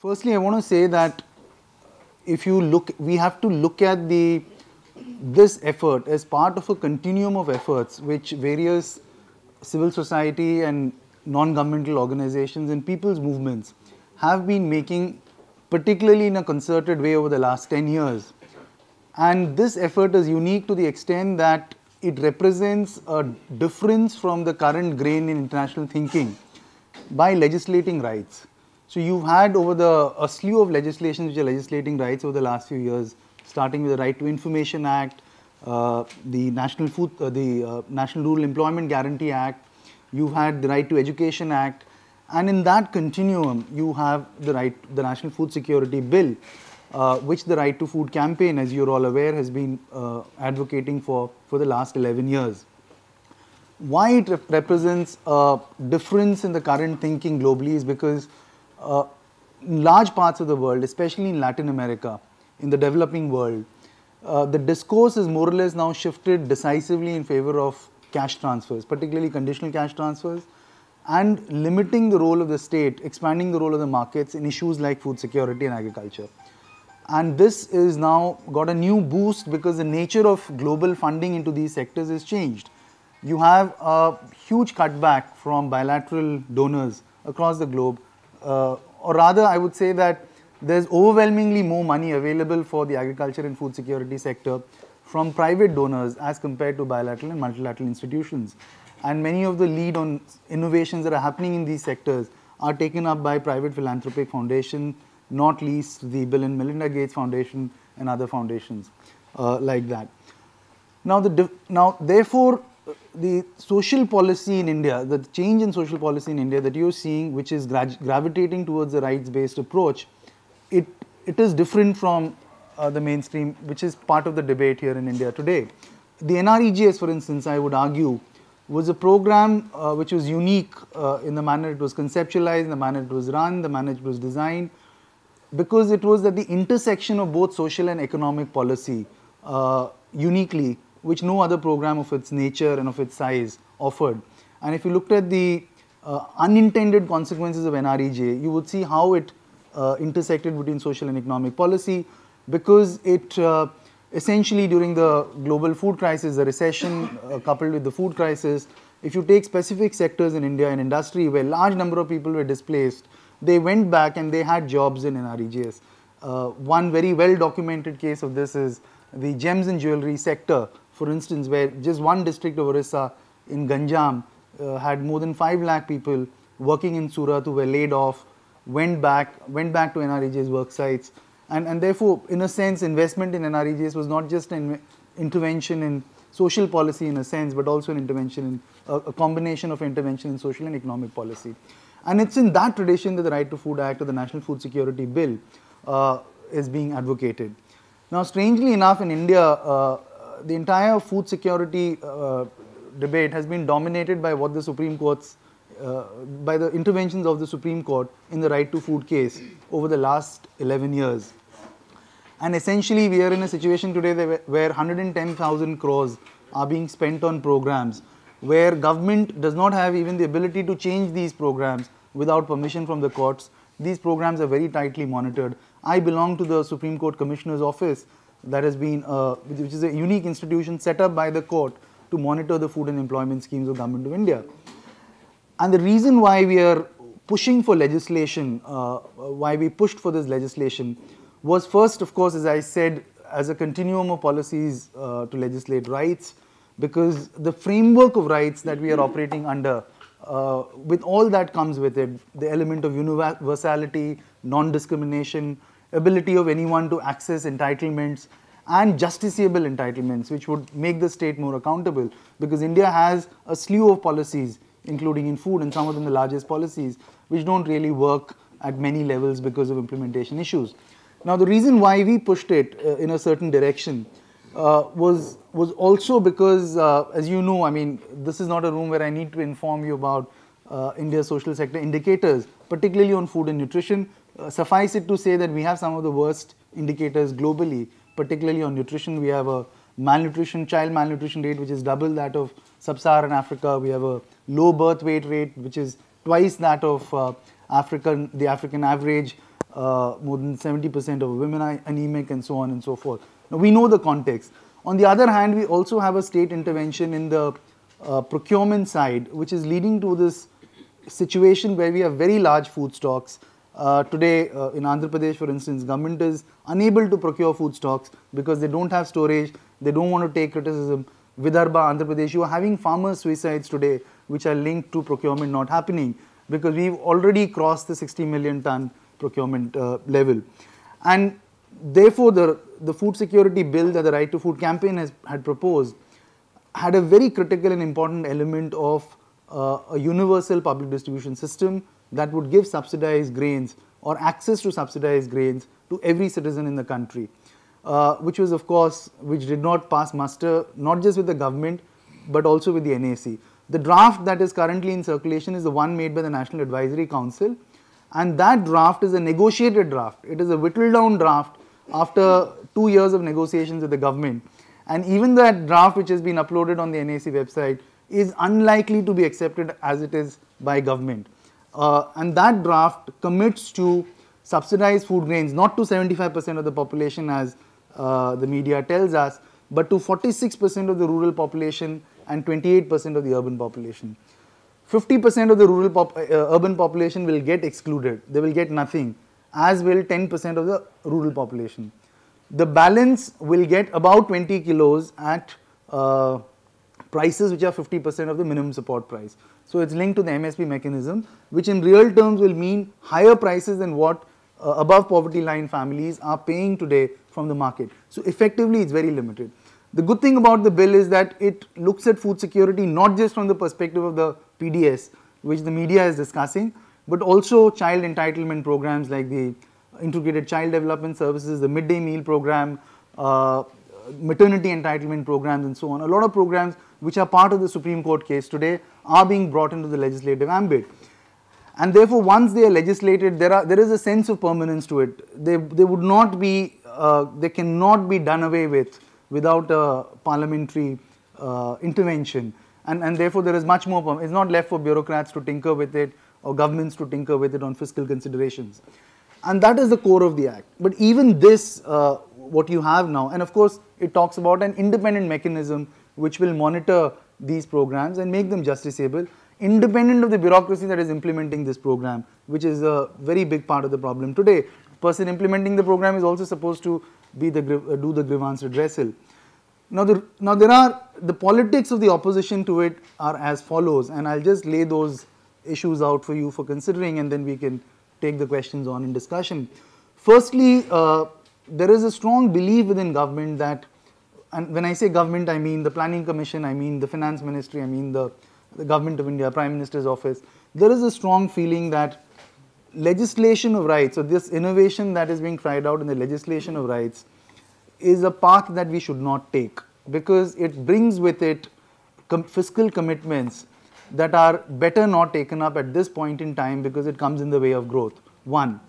Firstly, I want to say that if you look, we have to look at the this effort as part of a continuum of efforts which various civil society and non-governmental organizations and people's movements have been making particularly in a concerted way over the last 10 years. And this effort is unique to the extent that it represents a difference from the current grain in international thinking by legislating rights. So you've had over the a slew of legislations which are legislating rights over the last few years, starting with the Right to Information Act, uh, the National Food, uh, the uh, National Rural Employment Guarantee Act. You've had the Right to Education Act, and in that continuum, you have the right, the National Food Security Bill, uh, which the Right to Food campaign, as you're all aware, has been uh, advocating for for the last 11 years why it rep represents a difference in the current thinking globally is because in uh, large parts of the world, especially in Latin America, in the developing world, uh, the discourse is more or less now shifted decisively in favor of cash transfers, particularly conditional cash transfers, and limiting the role of the state, expanding the role of the markets in issues like food security and agriculture. And this is now got a new boost because the nature of global funding into these sectors has changed. You have a huge cutback from bilateral donors across the globe uh, or rather I would say that there's overwhelmingly more money available for the agriculture and food security sector from private donors as compared to bilateral and multilateral institutions. And many of the lead on innovations that are happening in these sectors are taken up by private philanthropic foundation, not least the Bill and Melinda Gates Foundation and other foundations uh, like that. Now, the now therefore, the social policy in India, the change in social policy in India that you're seeing, which is gravitating towards the rights-based approach, it it is different from uh, the mainstream, which is part of the debate here in India today. The NREGS, for instance, I would argue, was a program uh, which was unique uh, in the manner it was conceptualized, in the manner it was run, the manner it was designed, because it was at the intersection of both social and economic policy uh, uniquely which no other program of its nature and of its size offered. And if you looked at the uh, unintended consequences of NREJ, you would see how it uh, intersected between social and economic policy because it uh, essentially during the global food crisis, the recession uh, coupled with the food crisis, if you take specific sectors in India and industry where large number of people were displaced, they went back and they had jobs in NREJs. Uh, one very well documented case of this is the gems and jewelry sector for instance, where just one district of Orissa in Ganjam uh, had more than 5 lakh people working in Surat who were laid off, went back, went back to NREJ's work sites. And, and therefore, in a sense, investment in NREJs was not just an intervention in social policy in a sense, but also an intervention in a, a combination of intervention in social and economic policy. And it's in that tradition that the Right to Food Act or the National Food Security Bill uh, is being advocated. Now, strangely enough, in India, uh, the entire food security uh, debate has been dominated by what the Supreme Court's uh, by the interventions of the Supreme Court in the right to food case over the last 11 years. And essentially, we are in a situation today where 110,000 crores are being spent on programs where government does not have even the ability to change these programs without permission from the courts. These programs are very tightly monitored. I belong to the Supreme Court Commissioner's office that has been, uh, which is a unique institution set up by the court to monitor the food and employment schemes of government of India. And the reason why we are pushing for legislation, uh, why we pushed for this legislation was first, of course, as I said, as a continuum of policies uh, to legislate rights, because the framework of rights that we are operating under, uh, with all that comes with it, the element of universality, non-discrimination, ability of anyone to access entitlements and justiciable entitlements, which would make the state more accountable because India has a slew of policies, including in food and some of them the largest policies, which don't really work at many levels because of implementation issues. Now, the reason why we pushed it uh, in a certain direction uh, was, was also because, uh, as you know, I mean, this is not a room where I need to inform you about uh, India's social sector indicators, particularly on food and nutrition, suffice it to say that we have some of the worst indicators globally, particularly on nutrition. We have a malnutrition, child malnutrition rate, which is double that of sub-Saharan Africa. We have a low birth weight rate, which is twice that of uh, African, the African average. Uh, more than 70% of women are anemic and so on and so forth. Now, we know the context. On the other hand, we also have a state intervention in the uh, procurement side, which is leading to this situation where we have very large food stocks, uh, today uh, in Andhra Pradesh, for instance, government is unable to procure food stocks because they don't have storage, they don't want to take criticism. Vidarbha, Andhra Pradesh, you are having farmer suicides today which are linked to procurement not happening because we've already crossed the 60 million ton procurement uh, level. And therefore, the, the food security bill that the Right to Food campaign has, had proposed had a very critical and important element of uh, a universal public distribution system that would give subsidized grains or access to subsidized grains to every citizen in the country, uh, which was of course, which did not pass muster not just with the government, but also with the NAC. The draft that is currently in circulation is the one made by the National Advisory Council and that draft is a negotiated draft. It is a whittled down draft after two years of negotiations with the government and even that draft which has been uploaded on the NAC website is unlikely to be accepted as it is by government. Uh, and that draft commits to subsidize food grains not to 75% of the population as uh, the media tells us, but to 46% of the rural population and 28% of the urban population. 50% of the rural pop, uh, uh, urban population will get excluded, they will get nothing, as will 10% of the rural population. The balance will get about 20 kilos at uh, prices which are 50% of the minimum support price. So it's linked to the MSP mechanism, which in real terms will mean higher prices than what uh, above poverty line families are paying today from the market. So effectively it's very limited. The good thing about the bill is that it looks at food security not just from the perspective of the PDS, which the media is discussing, but also child entitlement programs like the integrated child development services, the midday meal program, uh, maternity entitlement programs and so on. A lot of programs which are part of the Supreme Court case today are being brought into the legislative ambit. And therefore, once they are legislated, there, are, there is a sense of permanence to it. They, they would not be, uh, they cannot be done away with without a parliamentary uh, intervention. And, and therefore, there is much more, it's not left for bureaucrats to tinker with it or governments to tinker with it on fiscal considerations. And that is the core of the act. But even this, uh, what you have now, and of course, it talks about an independent mechanism which will monitor these programs and make them justiciable independent of the bureaucracy that is implementing this program which is a very big part of the problem today. Person implementing the program is also supposed to be the uh, do the grievance redressal. Now, the, now there are the politics of the opposition to it are as follows and I will just lay those issues out for you for considering and then we can take the questions on in discussion. Firstly, uh, there is a strong belief within government that and when I say government, I mean the Planning Commission, I mean the Finance Ministry, I mean the, the Government of India, Prime Minister's Office, there is a strong feeling that legislation of rights, so this innovation that is being tried out in the legislation of rights, is a path that we should not take because it brings with it com fiscal commitments that are better not taken up at this point in time because it comes in the way of growth. One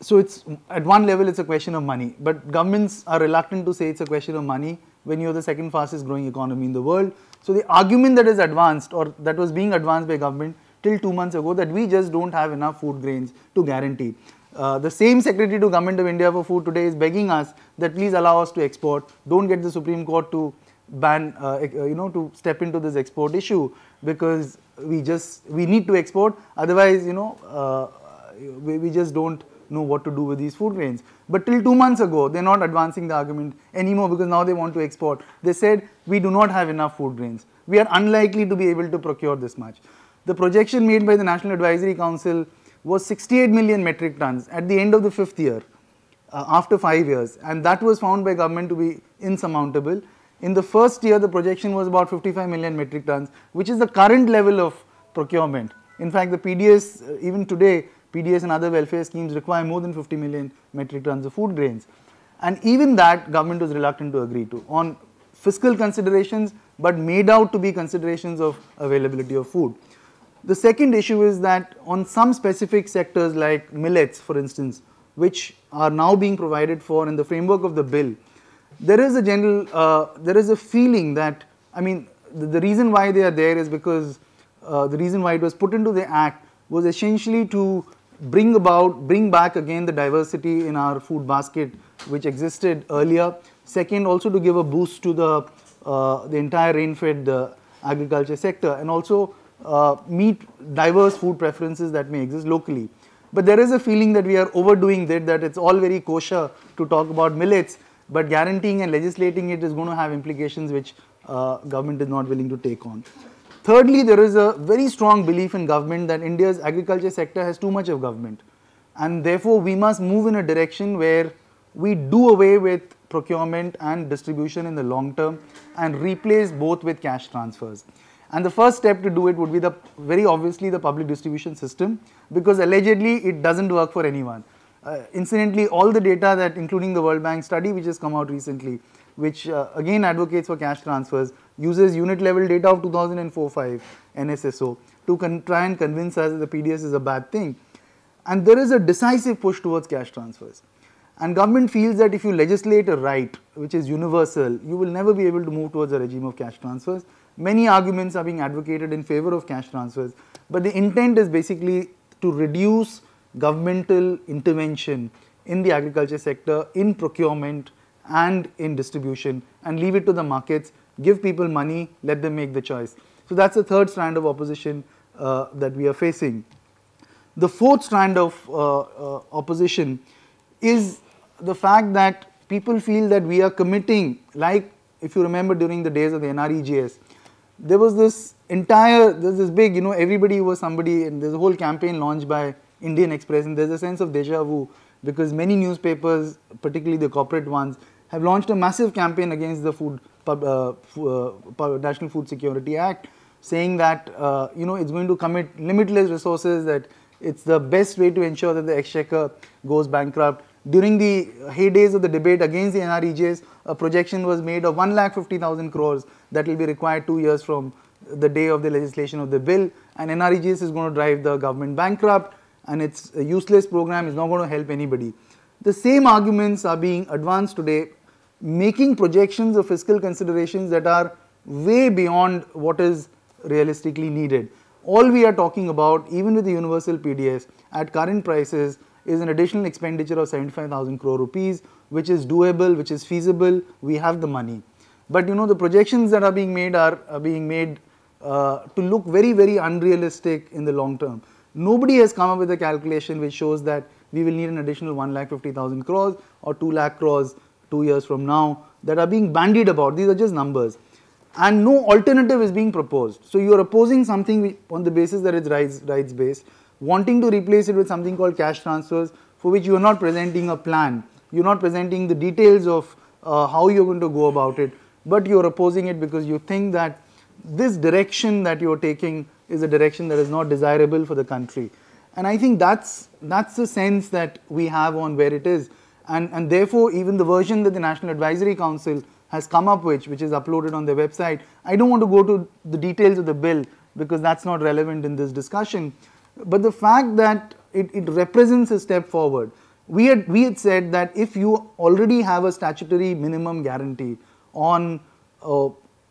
so it's at one level it's a question of money, but governments are reluctant to say it's a question of money when you're the second fastest growing economy in the world. So the argument that is advanced or that was being advanced by government till two months ago that we just don't have enough food grains to guarantee. Uh, the same secretary to government of India for food today is begging us that please allow us to export, don't get the Supreme Court to ban, uh, uh you know, to step into this export issue because we just, we need to export otherwise, you know, uh, we, we just don't know what to do with these food grains. But till two months ago, they're not advancing the argument anymore because now they want to export. They said, we do not have enough food grains. We are unlikely to be able to procure this much. The projection made by the National Advisory Council was 68 million metric tons at the end of the fifth year, uh, after five years. And that was found by government to be insurmountable. In the first year, the projection was about 55 million metric tons, which is the current level of procurement. In fact, the PDS, uh, even today, PDS and other welfare schemes require more than 50 million metric tons of food grains. And even that government was reluctant to agree to on fiscal considerations but made out to be considerations of availability of food. The second issue is that on some specific sectors like millets for instance which are now being provided for in the framework of the bill, there is a general, uh, there is a feeling that I mean the, the reason why they are there is because uh, the reason why it was put into the act was essentially to bring about, bring back again the diversity in our food basket which existed earlier. Second, also to give a boost to the, uh, the entire rain-fed uh, agriculture sector and also uh, meet diverse food preferences that may exist locally. But there is a feeling that we are overdoing that, that it's all very kosher to talk about millets, but guaranteeing and legislating it is going to have implications which uh, government is not willing to take on. Thirdly, there is a very strong belief in government that India's agriculture sector has too much of government and therefore we must move in a direction where we do away with procurement and distribution in the long term and replace both with cash transfers. And the first step to do it would be the very obviously the public distribution system because allegedly it doesn't work for anyone. Uh, incidentally, all the data that including the World Bank study which has come out recently which uh, again advocates for cash transfers, uses unit level data of 2004-5 NSSO to try and convince us that the PDS is a bad thing. And there is a decisive push towards cash transfers. And government feels that if you legislate a right which is universal, you will never be able to move towards a regime of cash transfers. Many arguments are being advocated in favor of cash transfers, but the intent is basically to reduce governmental intervention in the agriculture sector, in procurement, and in distribution and leave it to the markets, give people money, let them make the choice. So that's the third strand of opposition uh, that we are facing. The fourth strand of uh, uh, opposition is the fact that people feel that we are committing, like if you remember during the days of the NREGS, there was this entire, there's this big, you know, everybody was somebody and there's a whole campaign launched by Indian Express and there's a sense of deja vu because many newspapers, particularly the corporate ones, have launched a massive campaign against the food uh, uh National Food Security Act, saying that uh, you know it's going to commit limitless resources, that it's the best way to ensure that the exchequer goes bankrupt. During the heydays of the debate against the NREJs, a projection was made of 1,50,000 crores that will be required two years from the day of the legislation of the bill and NREGS is going to drive the government bankrupt and it's a useless program is not going to help anybody. The same arguments are being advanced today making projections of fiscal considerations that are way beyond what is realistically needed. All we are talking about even with the universal PDS at current prices is an additional expenditure of 75,000 crore rupees which is doable, which is feasible, we have the money. But you know the projections that are being made are, are being made uh, to look very very unrealistic in the long term. Nobody has come up with a calculation which shows that we will need an additional 1 lakh 50,000 crores or 2 lakh crores 2 years from now that are being bandied about. These are just numbers and no alternative is being proposed. So, you are opposing something on the basis that it is rights, rights based, wanting to replace it with something called cash transfers for which you are not presenting a plan, you are not presenting the details of uh, how you are going to go about it, but you are opposing it because you think that this direction that you are taking is a direction that is not desirable for the country. And I think that's, that's the sense that we have on where it is. And, and therefore, even the version that the National Advisory Council has come up with, which is uploaded on their website, I don't want to go to the details of the bill because that's not relevant in this discussion. But the fact that it, it represents a step forward. We had, we had said that if you already have a statutory minimum guarantee on uh,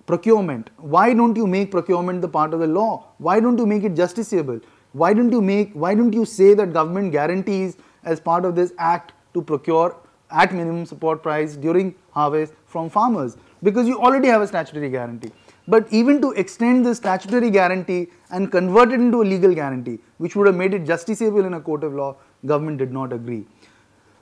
procurement. Why don't you make procurement the part of the law? Why don't you make it justiciable? Why don't you make, why don't you say that government guarantees as part of this act to procure at minimum support price during harvest from farmers? Because you already have a statutory guarantee. But even to extend the statutory guarantee and convert it into a legal guarantee, which would have made it justiciable in a court of law, government did not agree.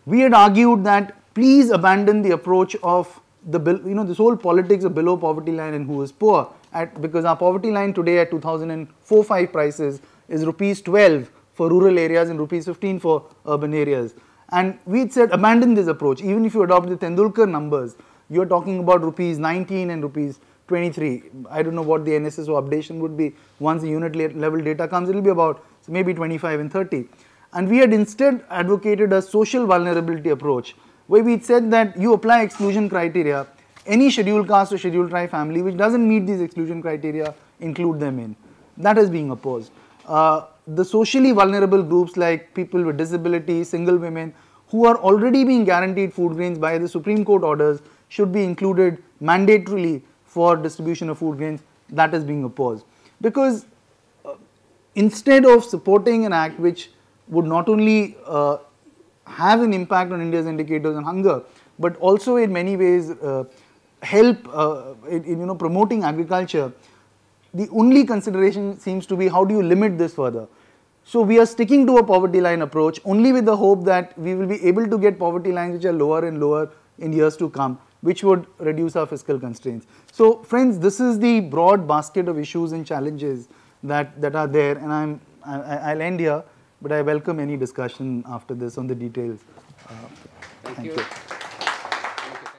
We had argued that please abandon the approach of the you know this whole politics of below poverty line and who is poor at because our poverty line today at 2004-5 prices is rupees 12 for rural areas and rupees 15 for urban areas. And we had said abandon this approach even if you adopt the Tendulkar numbers you are talking about rupees 19 and rupees 23. I do not know what the NSSO updation would be once the unit level data comes it will be about maybe 25 and 30. And we had instead advocated a social vulnerability approach where we said that you apply exclusion criteria, any scheduled caste or scheduled tribe family which doesn't meet these exclusion criteria, include them in. That is being opposed. Uh, the socially vulnerable groups like people with disabilities, single women, who are already being guaranteed food grains by the Supreme Court orders should be included mandatorily for distribution of food grains that is being opposed. Because uh, instead of supporting an act which would not only uh, have an impact on India's indicators on hunger, but also in many ways uh, help uh, in, in, you know promoting agriculture. The only consideration seems to be how do you limit this further. So we are sticking to a poverty line approach only with the hope that we will be able to get poverty lines which are lower and lower in years to come which would reduce our fiscal constraints. So friends this is the broad basket of issues and challenges that, that are there and I'm, I, am i will end here. But I welcome any discussion after this on the details. Uh, thank, thank, you. you.